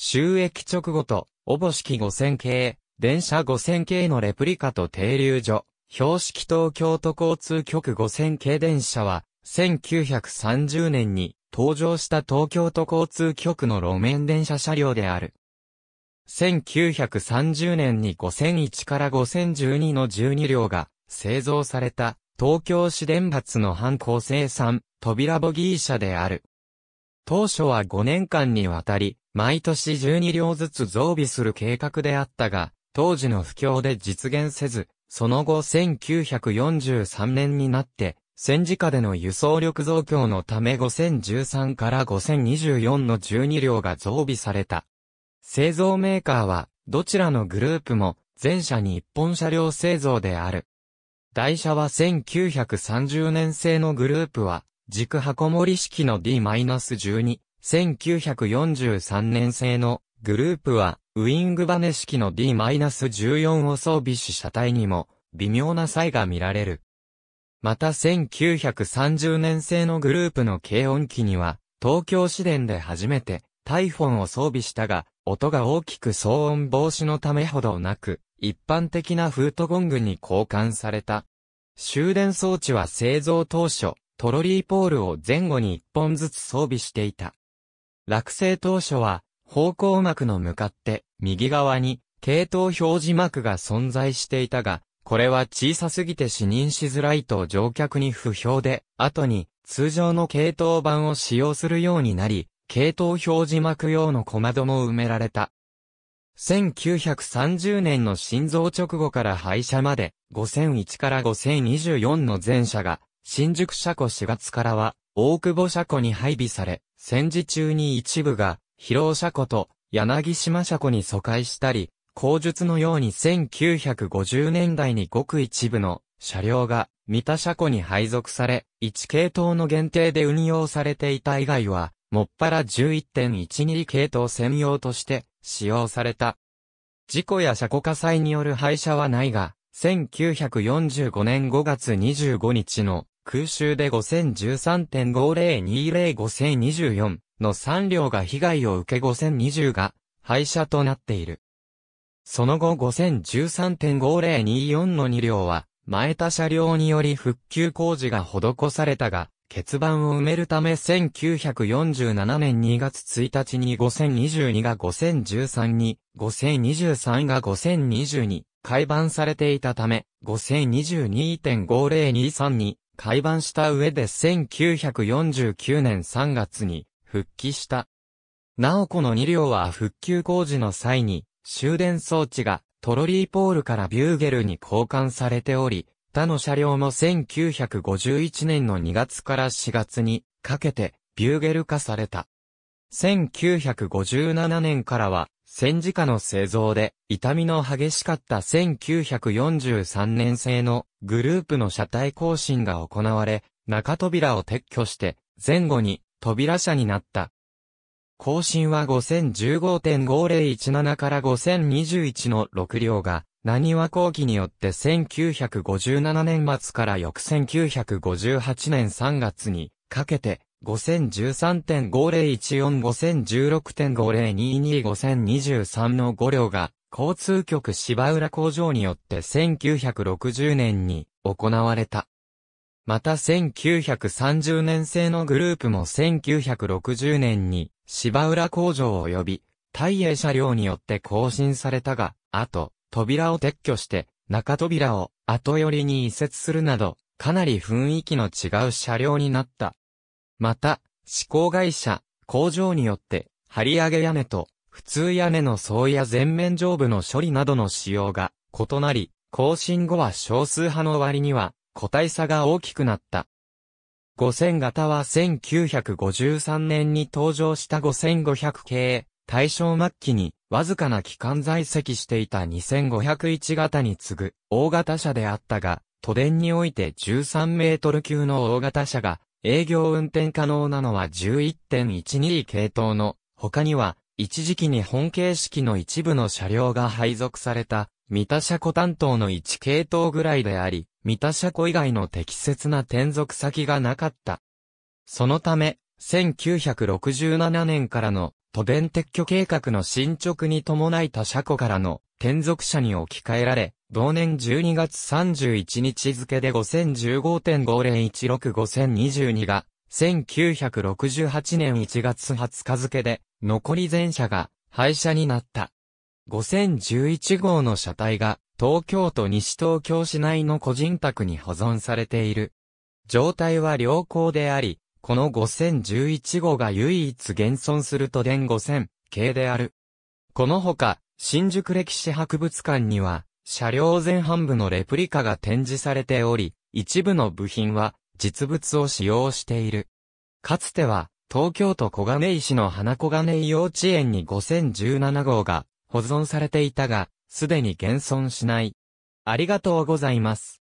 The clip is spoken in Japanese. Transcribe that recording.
収益直後と、おぼしき5000系、電車5000系のレプリカと停留所、標識東京都交通局5000系電車は、1930年に登場した東京都交通局の路面電車車両である。1930年に5001から5012の12両が製造された東京市電発の半高生産扉ボギー車である。当初は5年間にわたり、毎年12両ずつ増備する計画であったが、当時の不況で実現せず、その後1943年になって、戦時下での輸送力増強のため5013から5024の12両が増備された。製造メーカーは、どちらのグループも、全社に一本車両製造である。台車は1930年製のグループは、軸箱盛式の D-12、1943年製のグループは、ウィングバネ式の D-14 を装備し車体にも、微妙な差異が見られる。また1930年製のグループの軽音機には、東京市電で初めて、タイフォンを装備したが、音が大きく騒音防止のためほどなく、一般的なフートゴングに交換された。終電装置は製造当初、トロリーポールを前後に一本ずつ装備していた。落成当初は、方向幕の向かって右側に系統表示幕が存在していたが、これは小さすぎて視認しづらいと乗客に不評で、後に通常の系統版を使用するようになり、系統表示幕用の小窓も埋められた。1930年の心臓直後から廃車まで5001から5024の全車が新宿車庫4月からは、大久保車庫に配備され、戦時中に一部が、広尾車庫と柳島車庫に疎開したり、口述のように1950年代にごく一部の車両が三田車庫に配属され、1系統の限定で運用されていた以外は、もっぱら11.12系統専用として使用された。事故や車庫火災による廃車はないが、1945年5月25日の空襲で5 0 1 3 5 0 2 0 5 0 2 4の3両が被害を受け5020が廃車となっている。その後5013.5024の2両は、前田車両により復旧工事が施されたが、欠番を埋めるため1947年2月1日に5022が5013に、5023が5022、改番されていたため、5022.5023に、開板した上で1949年3月に復帰した。なおこの2両は復旧工事の際に終電装置がトロリーポールからビューゲルに交換されており、他の車両も1951年の2月から4月にかけてビューゲル化された。1957年からは戦時下の製造で、痛みの激しかった1943年製のグループの車体更新が行われ、中扉を撤去して、前後に扉車になった。更新は5015.5017から5021の6両が、何は後期によって1957年末から翌1958年3月にかけて5 0 1 3 5 0 1 4 5 0 1 6 5 0 2 2 5 0 2 3の5両が、交通局芝浦工場によって1960年に行われた。また1930年製のグループも1960年に芝浦工場及び、大英車両によって更新されたが、あと、扉を撤去して、中扉を後寄りに移設するなど、かなり雰囲気の違う車両になった。また、施工会社、工場によって、張り上げ屋根と、普通屋根の層や全面上部の処理などの仕様が異なり、更新後は少数派の割には、個体差が大きくなった。5000型は1953年に登場した5500系、大正末期に、わずかな期間在籍していた2501型に次ぐ、大型車であったが、都電において13メートル級の大型車が営業運転可能なのは11.12系統の、他には、一時期に本形式の一部の車両が配属された、三田車庫担当の1系統ぐらいであり、三田車庫以外の適切な転属先がなかった。そのため、1967年からの都電撤去計画の進捗に伴い他車庫からの転属車に置き換えられ、同年12月31日付で5015.5016-5022が、1968年1月20日付で、残り全車が廃車になった。5011号の車体が、東京都西東京市内の個人宅に保存されている。状態は良好であり、この5011号が唯一現存する都電5000系である。このほか、新宿歴史博物館には、車両前半部のレプリカが展示されており、一部の部品は実物を使用している。かつては、東京都小金井市の花小金井幼稚園に5017号が保存されていたが、すでに現存しない。ありがとうございます。